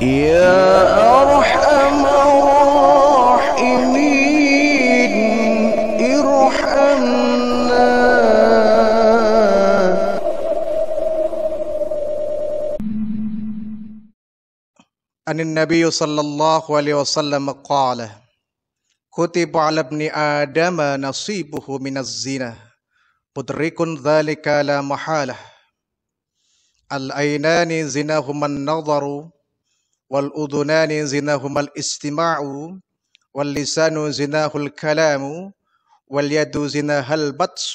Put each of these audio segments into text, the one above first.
يا أرحم الراحمين ارحمنا أن النبي صلى الله عليه وسلم قال كتب على ابن آدم نصيبه من الزنا مدرك ذلك لا محالة الأينان زناهما النظر والأذنان زناهما الاستماع واللسان زناه الكلام واليد زناها البطس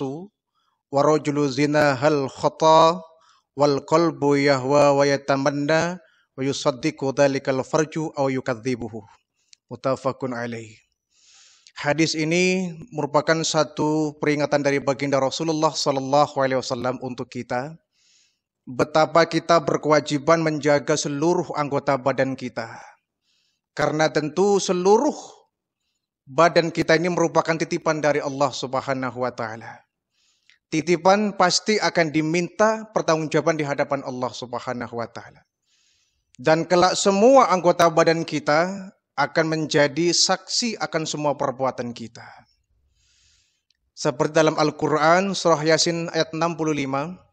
والرجل زناها الخطأ والقلب يهوى ويتمنى ويصدق ذلك الفرج أو يكذبه متفق عليه Hadis ini merupakan satu peringatan dari baginda Rasulullah Sallallahu Alaihi Wasallam untuk kita betapa kita berkewajiban menjaga seluruh anggota badan kita. Karena tentu seluruh badan kita ini merupakan titipan dari Allah Subhanahu wa taala. Titipan pasti akan diminta pertanggungjawaban di hadapan Allah Subhanahu wa taala. Dan kelak semua anggota badan kita akan menjadi saksi akan semua perbuatan kita. Seperti dalam Al-Qur'an surah Yasin ayat 65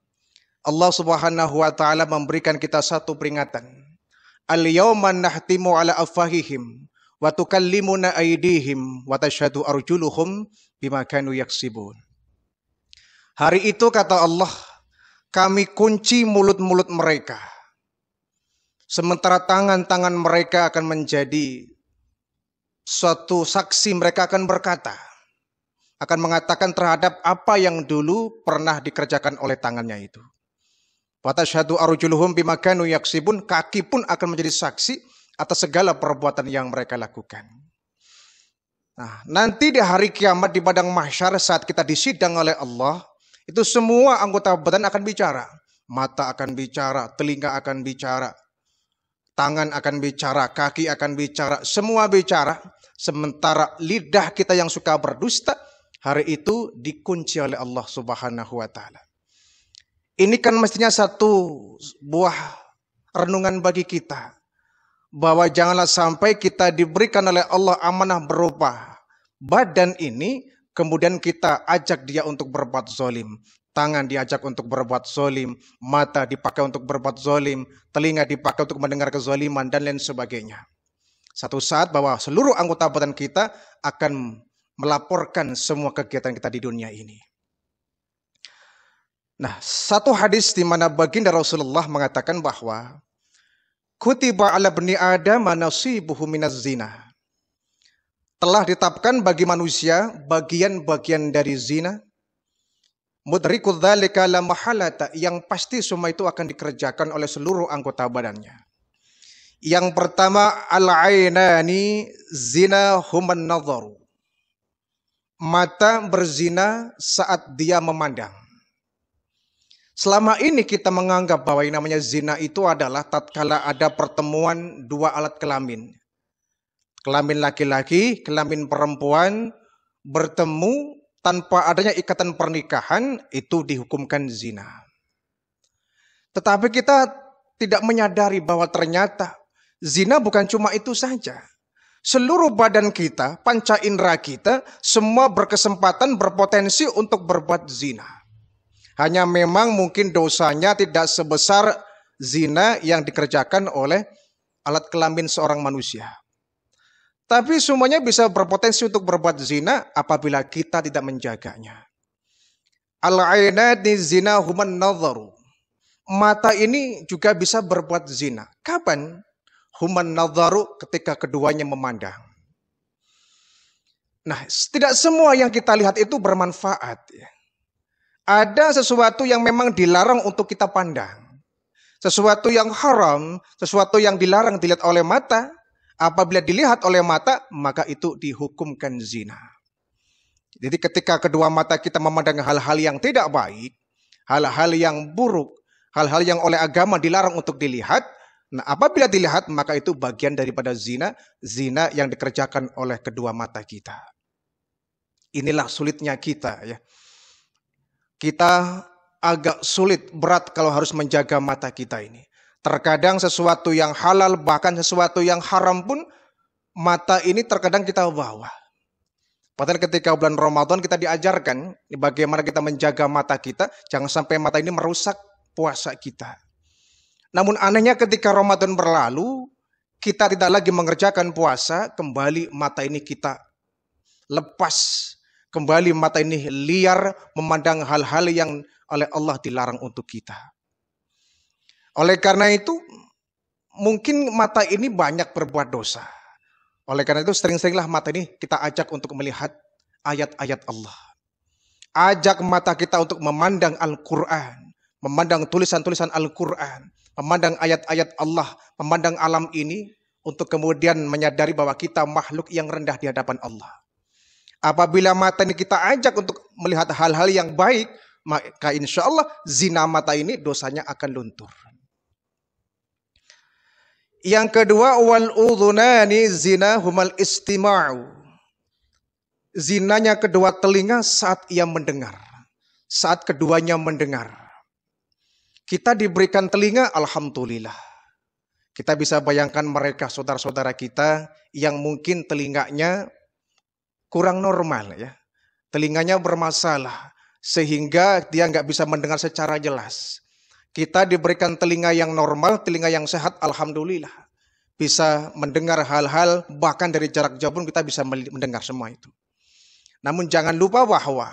Allah Subhanahu wa taala memberikan kita satu peringatan. Al yauma nahtimu ala afahihim wa tukallimuna aydihim wa tashhadu arjuluhum bima kanu yaksibun. Hari itu kata Allah, kami kunci mulut-mulut mereka. Sementara tangan-tangan mereka akan menjadi suatu saksi mereka akan berkata, akan mengatakan terhadap apa yang dulu pernah dikerjakan oleh tangannya itu. Watashadu arujuluhum bimakanu yaksibun. Kaki pun akan menjadi saksi atas segala perbuatan yang mereka lakukan. Nah, nanti di hari kiamat di padang mahsyar saat kita disidang oleh Allah, itu semua anggota badan akan bicara. Mata akan bicara, telinga akan bicara, tangan akan bicara, kaki akan bicara, semua bicara. Sementara lidah kita yang suka berdusta, hari itu dikunci oleh Allah Subhanahu wa taala. Ini kan mestinya satu buah renungan bagi kita. Bahwa janganlah sampai kita diberikan oleh Allah amanah berupa badan ini, kemudian kita ajak dia untuk berbuat zolim. Tangan diajak untuk berbuat zolim, mata dipakai untuk berbuat zolim, telinga dipakai untuk mendengar kezoliman, dan lain sebagainya. Satu saat bahwa seluruh anggota badan kita akan melaporkan semua kegiatan kita di dunia ini. Nah, satu hadis di mana baginda Rasulullah mengatakan bahwa kutiba ala bani adam nasibuhu minaz zina. Telah ditetapkan bagi manusia bagian-bagian dari zina. Mudriku dzalika la mahalata yang pasti semua itu akan dikerjakan oleh seluruh anggota badannya. Yang pertama al-ainani zina human nadharu. Mata berzina saat dia memandang Selama ini kita menganggap bahwa yang namanya zina itu adalah tatkala ada pertemuan dua alat kelamin. Kelamin laki-laki, kelamin perempuan bertemu tanpa adanya ikatan pernikahan itu dihukumkan zina. Tetapi kita tidak menyadari bahwa ternyata zina bukan cuma itu saja. Seluruh badan kita, panca indera kita, semua berkesempatan berpotensi untuk berbuat zina. Hanya memang mungkin dosanya tidak sebesar zina yang dikerjakan oleh alat kelamin seorang manusia. Tapi semuanya bisa berpotensi untuk berbuat zina apabila kita tidak menjaganya. Al-ainati zina human nadharu. Mata ini juga bisa berbuat zina. Kapan? Human nadharu ketika keduanya memandang. Nah, tidak semua yang kita lihat itu bermanfaat. Ya. Ada sesuatu yang memang dilarang untuk kita pandang. Sesuatu yang haram, sesuatu yang dilarang dilihat oleh mata. Apabila dilihat oleh mata, maka itu dihukumkan zina. Jadi ketika kedua mata kita memandang hal-hal yang tidak baik, hal-hal yang buruk, hal-hal yang oleh agama dilarang untuk dilihat, nah apabila dilihat maka itu bagian daripada zina, zina yang dikerjakan oleh kedua mata kita. Inilah sulitnya kita ya kita agak sulit, berat kalau harus menjaga mata kita ini. Terkadang sesuatu yang halal, bahkan sesuatu yang haram pun, mata ini terkadang kita bawa. Padahal ketika bulan Ramadan kita diajarkan bagaimana kita menjaga mata kita, jangan sampai mata ini merusak puasa kita. Namun anehnya ketika Ramadan berlalu, kita tidak lagi mengerjakan puasa, kembali mata ini kita lepas kembali mata ini liar memandang hal-hal yang oleh Allah dilarang untuk kita. Oleh karena itu, mungkin mata ini banyak berbuat dosa. Oleh karena itu, sering-seringlah mata ini kita ajak untuk melihat ayat-ayat Allah. Ajak mata kita untuk memandang Al-Quran, memandang tulisan-tulisan Al-Quran, memandang ayat-ayat Allah, memandang alam ini, untuk kemudian menyadari bahwa kita makhluk yang rendah di hadapan Allah Apabila mata ini kita ajak untuk melihat hal-hal yang baik, maka insya Allah zina mata ini dosanya akan luntur. Yang kedua wal udhunani zina humal istima'u. Zinanya kedua telinga saat ia mendengar. Saat keduanya mendengar. Kita diberikan telinga alhamdulillah. Kita bisa bayangkan mereka saudara-saudara kita yang mungkin telinganya kurang normal ya. Telinganya bermasalah sehingga dia nggak bisa mendengar secara jelas. Kita diberikan telinga yang normal, telinga yang sehat, alhamdulillah. Bisa mendengar hal-hal bahkan dari jarak jauh pun kita bisa mendengar semua itu. Namun jangan lupa bahwa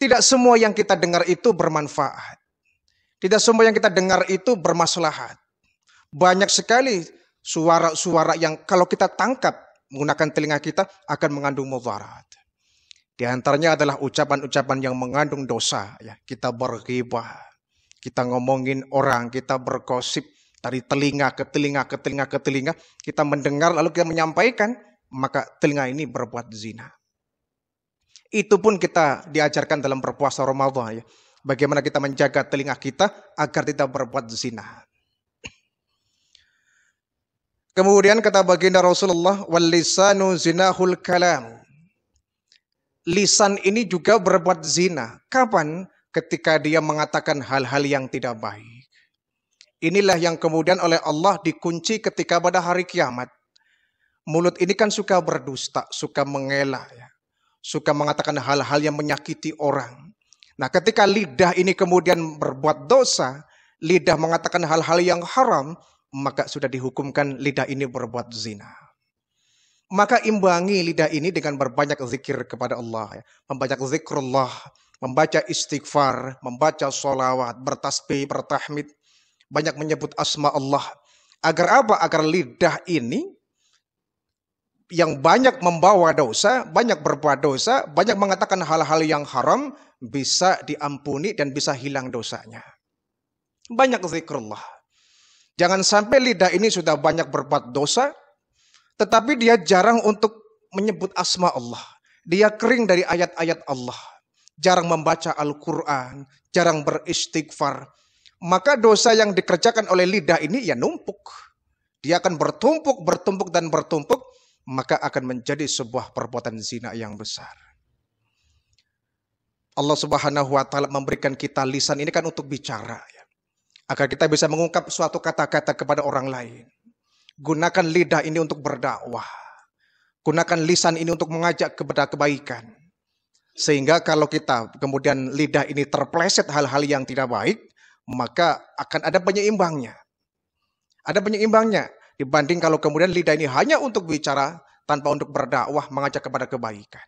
tidak semua yang kita dengar itu bermanfaat. Tidak semua yang kita dengar itu bermaslahat. Banyak sekali suara-suara yang kalau kita tangkap menggunakan telinga kita akan mengandung mudarat. Di antaranya adalah ucapan-ucapan yang mengandung dosa. Ya, kita berghibah, kita ngomongin orang, kita bergosip dari telinga ke telinga ke telinga ke telinga. Kita mendengar lalu kita menyampaikan, maka telinga ini berbuat zina. Itu pun kita diajarkan dalam berpuasa Ramadan ya. Bagaimana kita menjaga telinga kita agar tidak berbuat zina. Kemudian kata baginda Rasulullah, walisanu zinahul kalam. Lisan ini juga berbuat zina. Kapan? Ketika dia mengatakan hal-hal yang tidak baik. Inilah yang kemudian oleh Allah dikunci ketika pada hari kiamat. Mulut ini kan suka berdusta, suka mengelak. ya. suka mengatakan hal-hal yang menyakiti orang. Nah ketika lidah ini kemudian berbuat dosa, lidah mengatakan hal-hal yang haram, maka sudah dihukumkan lidah ini berbuat zina. Maka imbangi lidah ini dengan berbanyak zikir kepada Allah. Ya. Membanyak zikrullah, membaca istighfar, membaca solawat, bertasbih, bertahmid, banyak menyebut asma Allah. Agar apa? Agar lidah ini yang banyak membawa dosa, banyak berbuat dosa, banyak mengatakan hal-hal yang haram, bisa diampuni dan bisa hilang dosanya. Banyak zikrullah. Jangan sampai lidah ini sudah banyak berbuat dosa, tetapi dia jarang untuk menyebut asma Allah. Dia kering dari ayat-ayat Allah. Jarang membaca Al-Quran, jarang beristighfar. Maka dosa yang dikerjakan oleh lidah ini ya numpuk. Dia akan bertumpuk, bertumpuk, dan bertumpuk. Maka akan menjadi sebuah perbuatan zina yang besar. Allah subhanahu wa ta'ala memberikan kita lisan ini kan untuk bicara agar kita bisa mengungkap suatu kata-kata kepada orang lain. Gunakan lidah ini untuk berdakwah. Gunakan lisan ini untuk mengajak kepada kebaikan. Sehingga kalau kita kemudian lidah ini terpleset hal-hal yang tidak baik, maka akan ada penyeimbangnya. Ada penyeimbangnya dibanding kalau kemudian lidah ini hanya untuk bicara tanpa untuk berdakwah mengajak kepada kebaikan.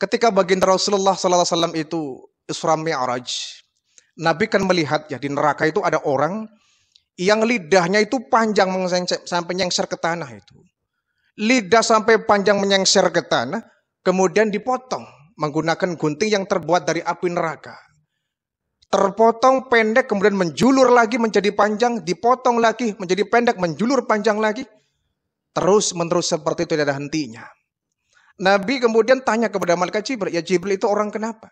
Ketika baginda Rasulullah SAW itu Isra Mi'raj, Nabi kan melihat ya di neraka itu ada orang yang lidahnya itu panjang menyengsar, sampai nyengser ke tanah itu. Lidah sampai panjang menyengser ke tanah, kemudian dipotong menggunakan gunting yang terbuat dari api neraka. Terpotong pendek kemudian menjulur lagi menjadi panjang, dipotong lagi menjadi pendek, menjulur panjang lagi. Terus menerus seperti itu tidak ada hentinya. Nabi kemudian tanya kepada malaikat Jibril, ya Jibril itu orang kenapa?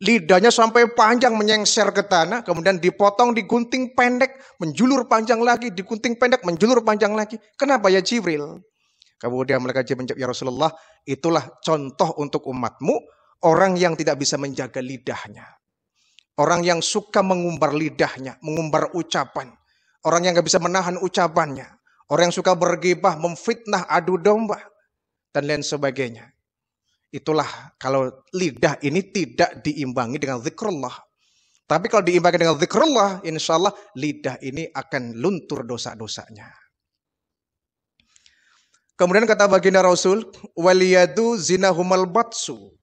lidahnya sampai panjang menyengser ke tanah, kemudian dipotong, digunting pendek, menjulur panjang lagi, digunting pendek, menjulur panjang lagi. Kenapa ya Jibril? Kemudian mereka menjawab, ya Rasulullah, itulah contoh untuk umatmu, orang yang tidak bisa menjaga lidahnya. Orang yang suka mengumbar lidahnya, mengumbar ucapan. Orang yang gak bisa menahan ucapannya. Orang yang suka bergibah, memfitnah, adu domba, dan lain sebagainya. Itulah kalau lidah ini tidak diimbangi dengan zikrullah. Tapi kalau diimbangi dengan zikrullah, insya Allah lidah ini akan luntur dosa-dosanya. Kemudian kata baginda Rasul, waliyadu zinahumal batsu.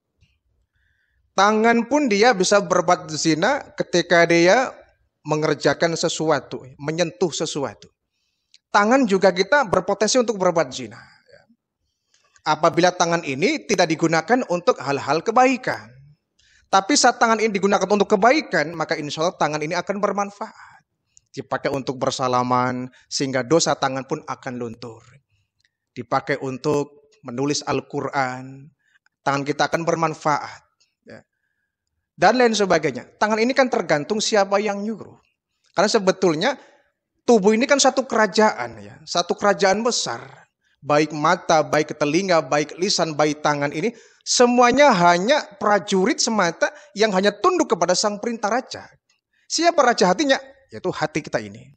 Tangan pun dia bisa berbuat zina ketika dia mengerjakan sesuatu, menyentuh sesuatu. Tangan juga kita berpotensi untuk berbuat zina apabila tangan ini tidak digunakan untuk hal-hal kebaikan. Tapi saat tangan ini digunakan untuk kebaikan, maka insya Allah tangan ini akan bermanfaat. Dipakai untuk bersalaman, sehingga dosa tangan pun akan luntur. Dipakai untuk menulis Al-Quran, tangan kita akan bermanfaat. Ya. Dan lain sebagainya. Tangan ini kan tergantung siapa yang nyuruh. Karena sebetulnya tubuh ini kan satu kerajaan ya, satu kerajaan besar baik mata, baik telinga, baik lisan, baik tangan ini, semuanya hanya prajurit semata yang hanya tunduk kepada sang perintah raja. Siapa raja hatinya? Yaitu hati kita ini.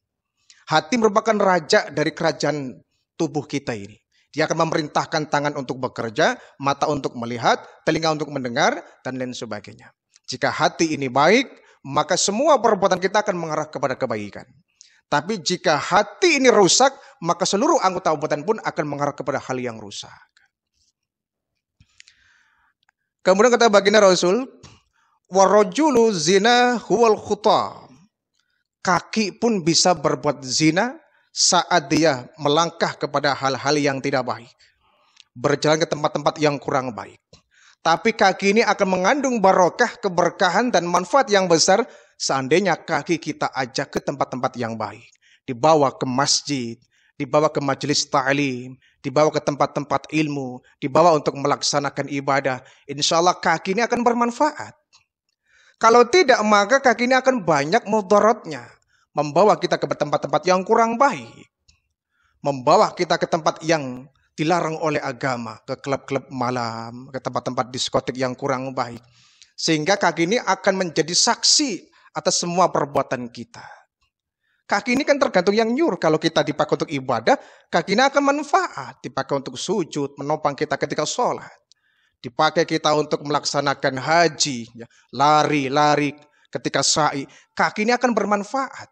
Hati merupakan raja dari kerajaan tubuh kita ini. Dia akan memerintahkan tangan untuk bekerja, mata untuk melihat, telinga untuk mendengar, dan lain sebagainya. Jika hati ini baik, maka semua perbuatan kita akan mengarah kepada kebaikan. Tapi jika hati ini rusak, maka seluruh anggota obatan pun akan mengarah kepada hal yang rusak. Kemudian kata baginda Rasul, warojulu zina huwal khutam. Kaki pun bisa berbuat zina saat dia melangkah kepada hal-hal yang tidak baik. Berjalan ke tempat-tempat yang kurang baik. Tapi kaki ini akan mengandung barokah, keberkahan, dan manfaat yang besar Seandainya kaki kita ajak ke tempat-tempat yang baik, dibawa ke masjid, dibawa ke majelis ta'lim, dibawa ke tempat-tempat ilmu, dibawa untuk melaksanakan ibadah, insya Allah kaki ini akan bermanfaat. Kalau tidak maka kaki ini akan banyak mudaratnya, membawa kita ke tempat-tempat yang kurang baik, membawa kita ke tempat yang dilarang oleh agama, ke klub-klub malam, ke tempat-tempat diskotik yang kurang baik. Sehingga kaki ini akan menjadi saksi atas semua perbuatan kita. Kaki ini kan tergantung yang nyur. Kalau kita dipakai untuk ibadah, kaki ini akan manfaat. Dipakai untuk sujud, menopang kita ketika sholat. Dipakai kita untuk melaksanakan haji, lari-lari ya, ketika sa'i. Kaki ini akan bermanfaat.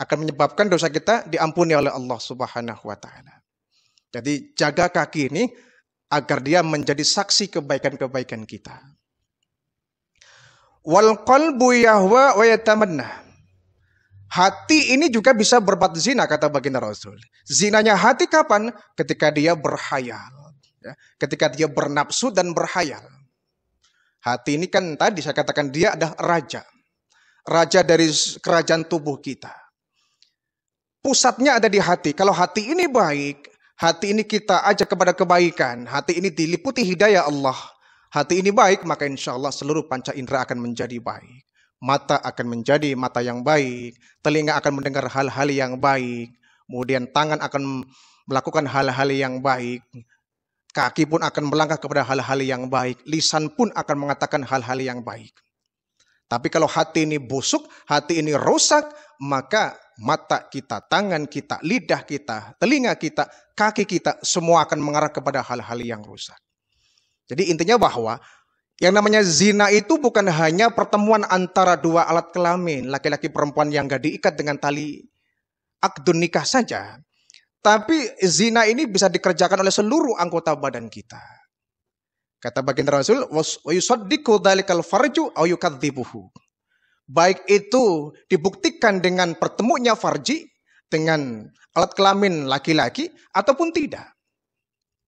Akan menyebabkan dosa kita diampuni oleh Allah subhanahu wa ta'ala. Jadi jaga kaki ini agar dia menjadi saksi kebaikan-kebaikan kita. Wal qalbu yahwa wa yatamanna. Hati ini juga bisa berbuat zina kata baginda Rasul. Zinanya hati kapan? Ketika dia berhayal. Ya. Ketika dia bernapsu dan berhayal. Hati ini kan tadi saya katakan dia adalah raja. Raja dari kerajaan tubuh kita. Pusatnya ada di hati. Kalau hati ini baik, hati ini kita ajak kepada kebaikan. Hati ini diliputi hidayah Allah Hati ini baik, maka insya Allah seluruh panca indera akan menjadi baik. Mata akan menjadi mata yang baik. Telinga akan mendengar hal-hal yang baik. Kemudian tangan akan melakukan hal-hal yang baik. Kaki pun akan melangkah kepada hal-hal yang baik. Lisan pun akan mengatakan hal-hal yang baik. Tapi kalau hati ini busuk, hati ini rusak, maka mata kita, tangan kita, lidah kita, telinga kita, kaki kita, semua akan mengarah kepada hal-hal yang rusak. Jadi intinya bahwa yang namanya zina itu bukan hanya pertemuan antara dua alat kelamin, laki-laki perempuan yang gak diikat dengan tali akdun nikah saja. Tapi zina ini bisa dikerjakan oleh seluruh anggota badan kita. Kata baginda Rasul, Baik itu dibuktikan dengan pertemunya farji dengan alat kelamin laki-laki ataupun tidak.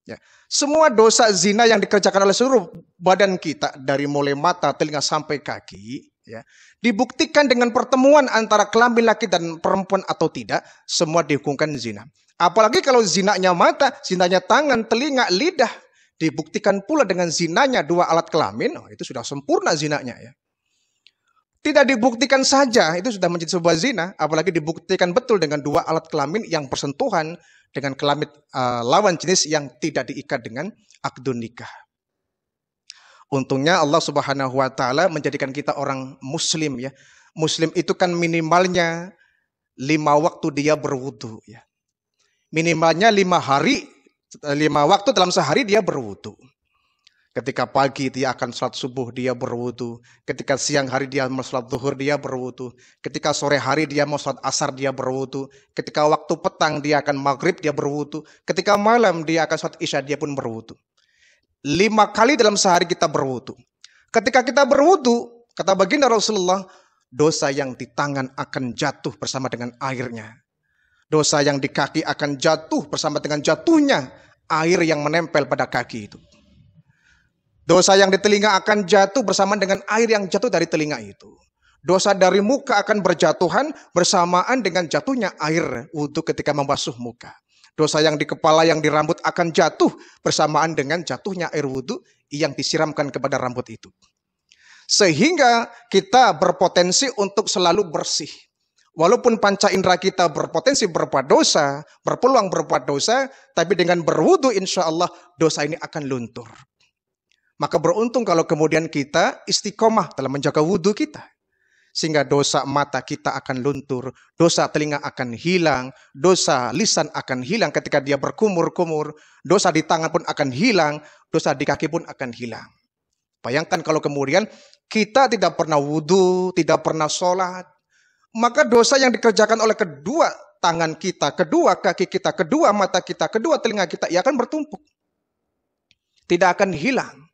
Ya. Semua dosa zina yang dikerjakan oleh seluruh badan kita dari mulai mata, telinga sampai kaki, ya, dibuktikan dengan pertemuan antara kelamin laki dan perempuan atau tidak, semua dihukumkan zina. Apalagi kalau zinanya mata, zinanya tangan, telinga, lidah, dibuktikan pula dengan zinanya dua alat kelamin, oh, itu sudah sempurna zinanya ya tidak dibuktikan saja itu sudah menjadi sebuah zina, apalagi dibuktikan betul dengan dua alat kelamin yang bersentuhan dengan kelamin uh, lawan jenis yang tidak diikat dengan akdun nikah. Untungnya Allah Subhanahu wa taala menjadikan kita orang muslim ya. Muslim itu kan minimalnya lima waktu dia berwudu ya. Minimalnya lima hari, eh, lima waktu dalam sehari dia berwudu. Ketika pagi dia akan sholat subuh, dia berwudu. Ketika siang hari dia mau sholat zuhur, dia berwudu. Ketika sore hari dia mau sholat asar, dia berwudu. Ketika waktu petang dia akan maghrib, dia berwudu. Ketika malam dia akan sholat isya, dia pun berwudu. Lima kali dalam sehari kita berwudu. Ketika kita berwudu, kata baginda Rasulullah, dosa yang di tangan akan jatuh bersama dengan airnya. Dosa yang di kaki akan jatuh bersama dengan jatuhnya air yang menempel pada kaki itu. Dosa yang di telinga akan jatuh bersamaan dengan air yang jatuh dari telinga itu. Dosa dari muka akan berjatuhan bersamaan dengan jatuhnya air untuk ketika membasuh muka. Dosa yang di kepala yang di rambut akan jatuh bersamaan dengan jatuhnya air wudhu yang disiramkan kepada rambut itu. Sehingga kita berpotensi untuk selalu bersih. Walaupun panca indera kita berpotensi berbuat dosa, berpeluang berbuat dosa, tapi dengan berwudu insya Allah dosa ini akan luntur. Maka beruntung kalau kemudian kita istiqomah dalam menjaga wudhu kita. Sehingga dosa mata kita akan luntur, dosa telinga akan hilang, dosa lisan akan hilang ketika dia berkumur-kumur, dosa di tangan pun akan hilang, dosa di kaki pun akan hilang. Bayangkan kalau kemudian kita tidak pernah wudhu, tidak pernah sholat, maka dosa yang dikerjakan oleh kedua tangan kita, kedua kaki kita, kedua mata kita, kedua telinga kita, ia akan bertumpuk. Tidak akan hilang.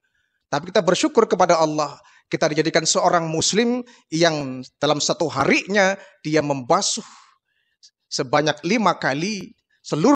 Tapi kita bersyukur kepada Allah. Kita dijadikan seorang muslim yang dalam satu harinya dia membasuh sebanyak lima kali seluruh